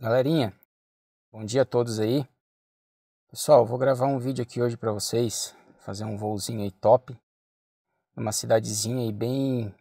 Galerinha, bom dia a todos aí. Pessoal, vou gravar um vídeo aqui hoje para vocês, fazer um voozinho aí top, numa cidadezinha aí bem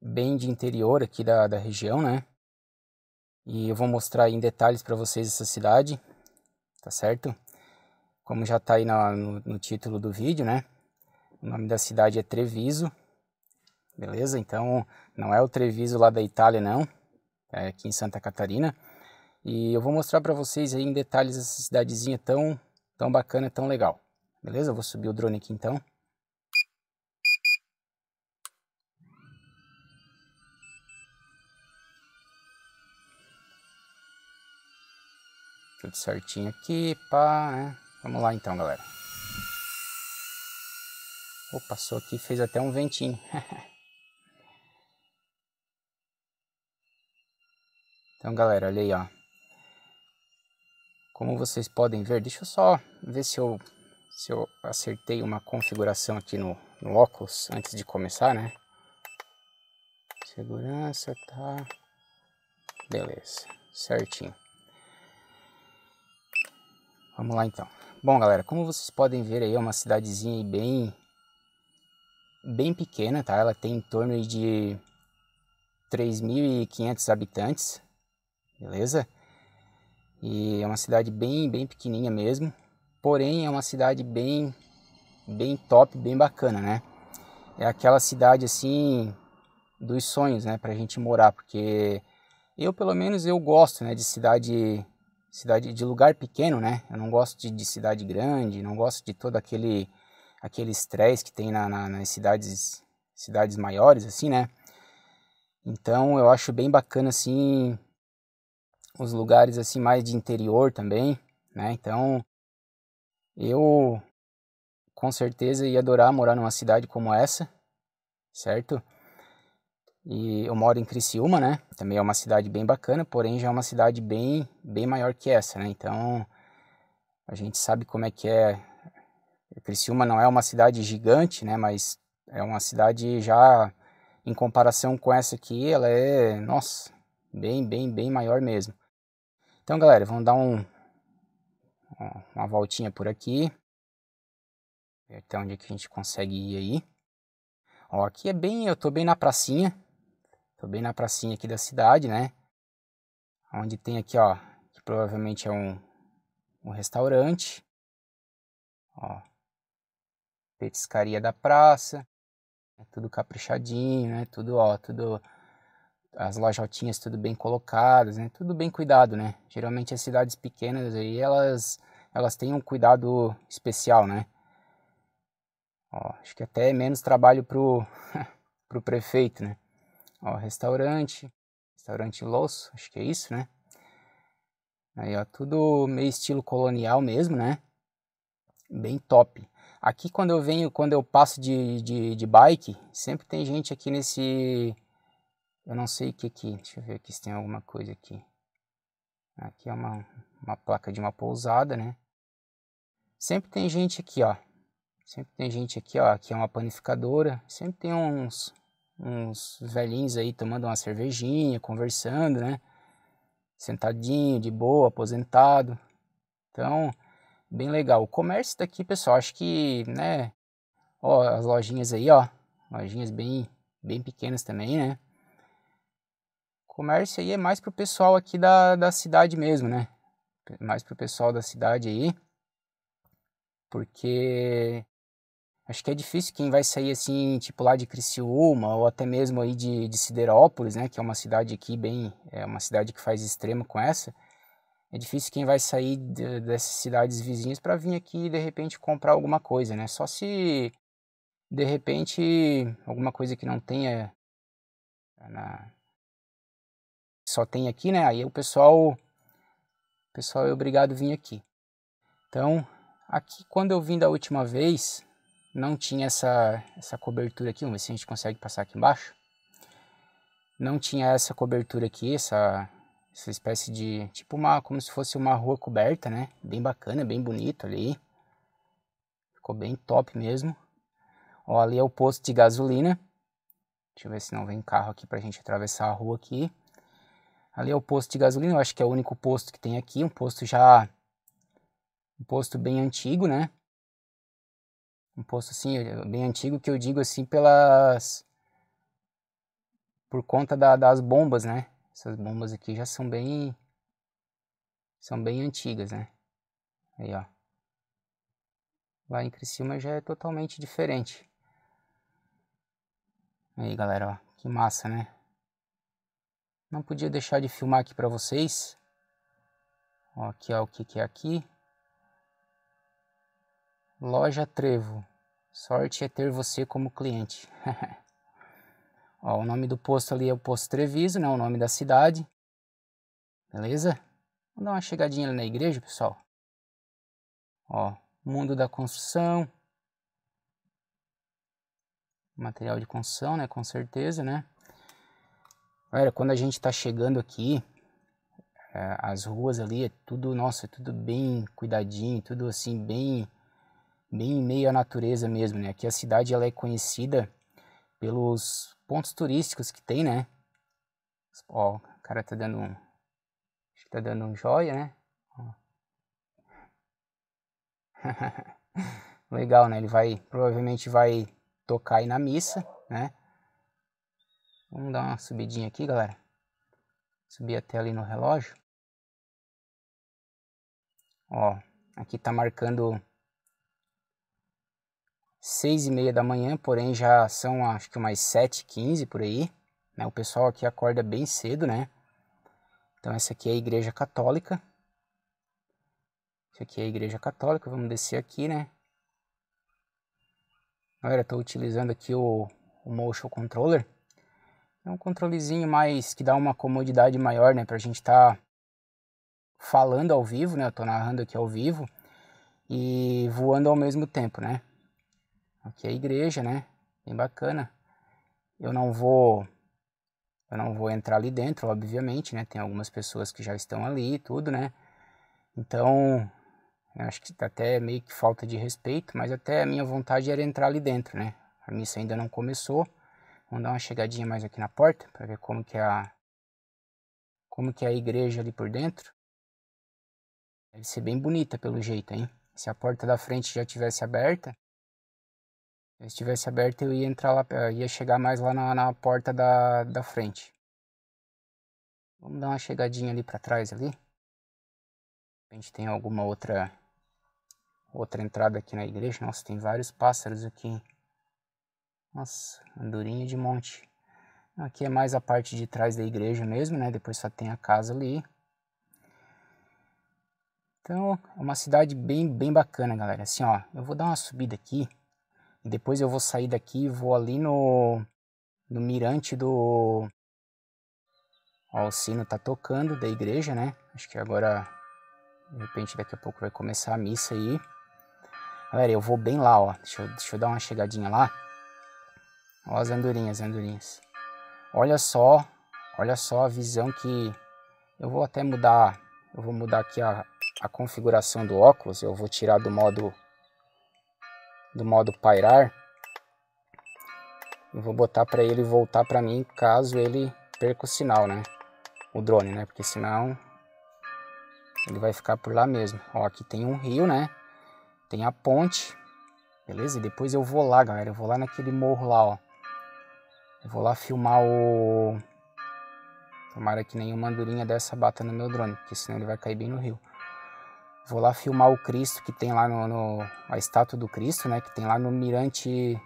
bem de interior aqui da, da região, né? E eu vou mostrar em detalhes para vocês essa cidade, tá certo? Como já tá aí na, no, no título do vídeo, né? O nome da cidade é Treviso, beleza? Então, não é o Treviso lá da Itália, não é, aqui em Santa Catarina. E eu vou mostrar para vocês aí em detalhes essa cidadezinha tão, tão bacana, tão legal. Beleza? Eu vou subir o drone aqui então. Tudo certinho aqui, pá, né? Vamos lá então, galera. Opa, passou aqui, fez até um ventinho. Então, galera, olha aí, ó. Como vocês podem ver, deixa eu só ver se eu, se eu acertei uma configuração aqui no, no óculos antes de começar, né? Segurança, tá... Beleza, certinho. Vamos lá então. Bom, galera, como vocês podem ver aí, é uma cidadezinha bem bem pequena, tá? Ela tem em torno de 3.500 habitantes beleza? E é uma cidade bem, bem pequenininha mesmo, porém é uma cidade bem, bem top, bem bacana, né? É aquela cidade assim dos sonhos, né, pra gente morar, porque eu pelo menos eu gosto, né, de cidade cidade de lugar pequeno, né? Eu não gosto de, de cidade grande, não gosto de todo aquele aquele estresse que tem na, na, nas cidades cidades maiores assim, né? Então eu acho bem bacana assim os lugares assim mais de interior também, né? Então, eu com certeza ia adorar morar numa cidade como essa, certo? E eu moro em Criciúma, né? Também é uma cidade bem bacana, porém já é uma cidade bem bem maior que essa, né? Então, a gente sabe como é que é Criciúma não é uma cidade gigante, né, mas é uma cidade já em comparação com essa aqui, ela é, nossa, bem, bem, bem maior mesmo. Então, galera, vamos dar um, uma voltinha por aqui. Ver até onde é que a gente consegue ir aí. Ó, aqui é bem, eu tô bem na pracinha. Tô bem na pracinha aqui da cidade, né? Onde tem aqui, ó, que provavelmente é um, um restaurante. Ó, petiscaria da praça. É tudo caprichadinho, né? Tudo, ó, tudo as lajotinhas tudo bem colocadas, né? Tudo bem cuidado, né? Geralmente as cidades pequenas aí, elas, elas têm um cuidado especial, né? Ó, acho que até é menos trabalho pro, pro prefeito, né? Ó, restaurante, restaurante Los, acho que é isso, né? Aí, ó, tudo meio estilo colonial mesmo, né? Bem top. Aqui quando eu venho, quando eu passo de, de, de bike, sempre tem gente aqui nesse eu não sei o que aqui. Deixa eu ver aqui se tem alguma coisa aqui. Aqui é uma, uma placa de uma pousada, né? Sempre tem gente aqui, ó. Sempre tem gente aqui, ó. Aqui é uma panificadora. Sempre tem uns, uns velhinhos aí tomando uma cervejinha, conversando, né? Sentadinho, de boa, aposentado. Então, bem legal. O comércio daqui, pessoal, acho que, né? Ó, as lojinhas aí, ó. Lojinhas bem, bem pequenas também, né? Comércio aí é mais pro pessoal aqui da, da cidade mesmo, né? Mais pro pessoal da cidade aí. Porque acho que é difícil quem vai sair assim, tipo lá de Criciúma ou até mesmo aí de, de Siderópolis, né, que é uma cidade aqui bem, é uma cidade que faz extremo com essa. É difícil quem vai sair de, dessas cidades vizinhas para vir aqui e de repente comprar alguma coisa, né? Só se de repente alguma coisa que não tenha na, só tem aqui, né? Aí o pessoal, o pessoal é obrigado a vir aqui. Então, aqui quando eu vim da última vez, não tinha essa, essa cobertura aqui. Vamos ver se a gente consegue passar aqui embaixo. Não tinha essa cobertura aqui, essa, essa espécie de tipo uma como se fosse uma rua coberta, né? Bem bacana, bem bonito ali. Ficou bem top mesmo. Ó, ali é o posto de gasolina. Deixa eu ver se não vem carro aqui pra gente atravessar a rua aqui. Ali é o posto de gasolina, eu acho que é o único posto que tem aqui, um posto já um posto bem antigo, né? Um posto assim, bem antigo que eu digo assim pelas por conta da, das bombas, né? Essas bombas aqui já são bem são bem antigas, né? Aí, ó. Lá em Criciúma já é totalmente diferente. Aí, galera, ó. Que massa, né? Não podia deixar de filmar aqui para vocês. Ó, aqui ó, o que, que é aqui. Loja Trevo. Sorte é ter você como cliente. ó, o nome do posto ali é o Posto Treviso, né? O nome da cidade. Beleza? Vamos dar uma chegadinha ali na igreja, pessoal. Ó, mundo da construção. Material de construção, né? Com certeza, né? Galera, quando a gente está chegando aqui, é, as ruas ali é tudo, nossa, é tudo bem cuidadinho, tudo assim, bem, bem em meio à natureza mesmo, né? Aqui a cidade ela é conhecida pelos pontos turísticos que tem, né? Ó, o cara tá dando um. Acho que tá dando um joia, né? Legal, né? Ele vai, provavelmente vai tocar aí na missa, né? Vamos dar uma subidinha aqui, galera. Subir até ali no relógio. Ó, aqui tá marcando seis e meia da manhã, porém já são acho que umas sete quinze por aí. Né? O pessoal aqui acorda bem cedo, né? Então essa aqui é a igreja católica. Isso aqui é a igreja católica, vamos descer aqui, né? Galera, estou utilizando aqui o, o Motion Controller. É um controlezinho mais que dá uma comodidade maior, né, pra gente estar tá falando ao vivo, né? Eu tô narrando aqui ao vivo e voando ao mesmo tempo, né? Aqui é a igreja, né? Bem bacana. Eu não vou eu não vou entrar ali dentro, obviamente, né? Tem algumas pessoas que já estão ali e tudo, né? Então, acho que tá até meio que falta de respeito, mas até a minha vontade era entrar ali dentro, né? A missa ainda não começou. Vamos dar uma chegadinha mais aqui na porta para ver como que é a como que é a igreja ali por dentro. Deve ser bem bonita pelo jeito, hein? Se a porta da frente já tivesse aberta, se estivesse aberta eu ia entrar lá, eh, ia chegar mais lá na, na porta da, da frente. Vamos dar uma chegadinha ali para trás ali. A gente tem alguma outra outra entrada aqui na igreja. Nossa, tem vários pássaros aqui. Nossa, andorinha de monte. Aqui é mais a parte de trás da igreja mesmo, né? Depois só tem a casa ali. Então, é uma cidade bem, bem bacana, galera. Assim, ó, eu vou dar uma subida aqui. E depois eu vou sair daqui e vou ali no, no mirante do... Ó, o sino tá tocando da igreja, né? Acho que agora, de repente, daqui a pouco vai começar a missa aí. Galera, eu vou bem lá, ó. Deixa eu, deixa eu dar uma chegadinha lá. Ó, as andorinhas, andorinhas. Olha só, olha só a visão que... Eu vou até mudar, eu vou mudar aqui a, a configuração do óculos. Eu vou tirar do modo, do modo pairar. Eu vou botar para ele voltar para mim caso ele perca o sinal, né? O drone, né? Porque senão ele vai ficar por lá mesmo. Ó, aqui tem um rio, né? Tem a ponte, beleza? E depois eu vou lá, galera. Eu vou lá naquele morro lá, ó. Eu vou lá filmar o... Tomara que nenhuma andorinha dessa bata no meu drone, porque senão ele vai cair bem no rio. Vou lá filmar o Cristo que tem lá no, no... A estátua do Cristo, né? Que tem lá no mirante...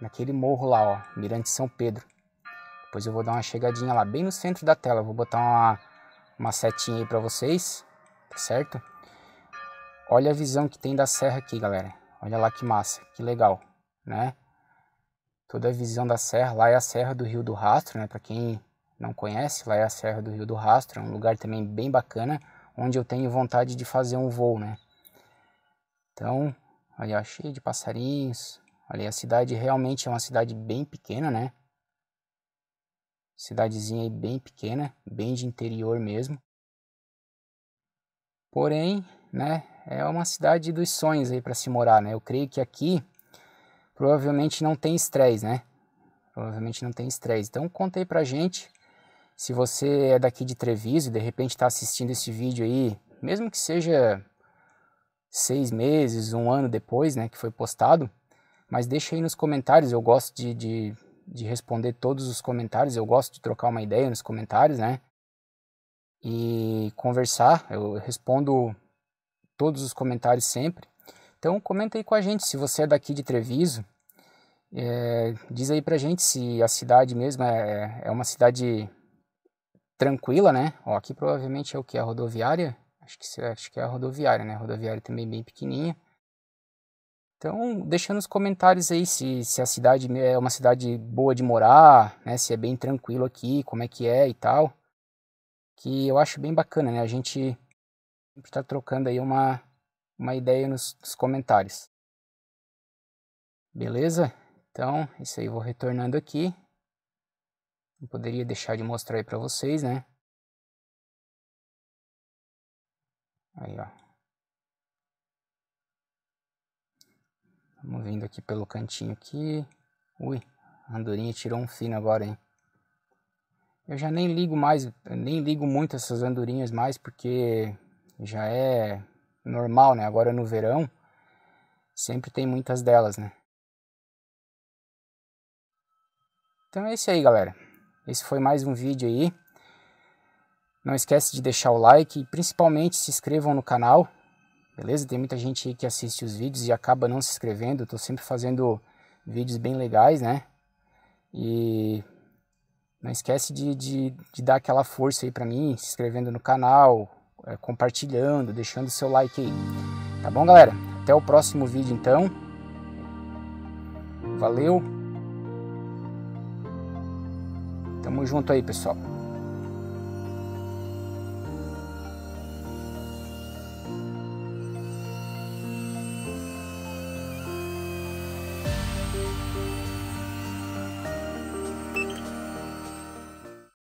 Naquele morro lá, ó. Mirante São Pedro. Depois eu vou dar uma chegadinha lá, bem no centro da tela. vou botar uma, uma setinha aí pra vocês, tá certo? Olha a visão que tem da serra aqui, galera. Olha lá que massa, que legal, né? toda tipo, a visão da serra. Lá é a Serra do Rio do Rastro, né? Para quem não conhece, lá é a Serra do Rio do Rastro, é um lugar também bem bacana, onde eu tenho vontade de fazer um voo, né? Então, ali ó, cheio de passarinhos. Ali a cidade realmente é uma cidade bem pequena, né? Cidadezinha aí bem pequena, bem de interior mesmo. Porém, né, é uma cidade dos sonhos aí para se morar, né? Eu creio que aqui provavelmente não tem estresse, né? Provavelmente não tem estresse. Então conta aí pra gente se você é daqui de Treviso e de repente está assistindo esse vídeo aí, mesmo que seja seis meses, um ano depois, né, que foi postado, mas deixa aí nos comentários, eu gosto de, de, de responder todos os comentários, eu gosto de trocar uma ideia nos comentários, né, e conversar, eu respondo todos os comentários sempre, então comenta aí com a gente se você é daqui de Treviso. É, diz aí pra gente se a cidade mesmo é, é uma cidade tranquila, né? Ó, aqui provavelmente é o que? A rodoviária? Acho que, acho que é a rodoviária, né? A rodoviária também bem pequenininha. Então, deixa nos comentários aí se, se a cidade é uma cidade boa de morar, né? Se é bem tranquilo aqui, como é que é e tal. Que eu acho bem bacana, né? A gente está tá trocando aí uma, uma ideia nos, nos comentários. Beleza? Então, isso aí eu vou retornando aqui. Não poderia deixar de mostrar aí para vocês, né? Aí, ó. Vamos vindo aqui pelo cantinho aqui. Ui, a andorinha tirou um fino agora, hein? Eu já nem ligo mais, nem ligo muito essas andorinhas mais, porque já é normal, né? Agora no verão, sempre tem muitas delas, né? Então é isso aí, galera. Esse foi mais um vídeo aí. Não esquece de deixar o like e principalmente se inscrevam no canal, beleza? Tem muita gente aí que assiste os vídeos e acaba não se inscrevendo. Eu tô sempre fazendo vídeos bem legais, né? E não esquece de, de, de dar aquela força aí para mim, se inscrevendo no canal, é, compartilhando, deixando seu like aí. Tá bom, galera? Até o próximo vídeo então. Valeu. Tamo junto aí, pessoal.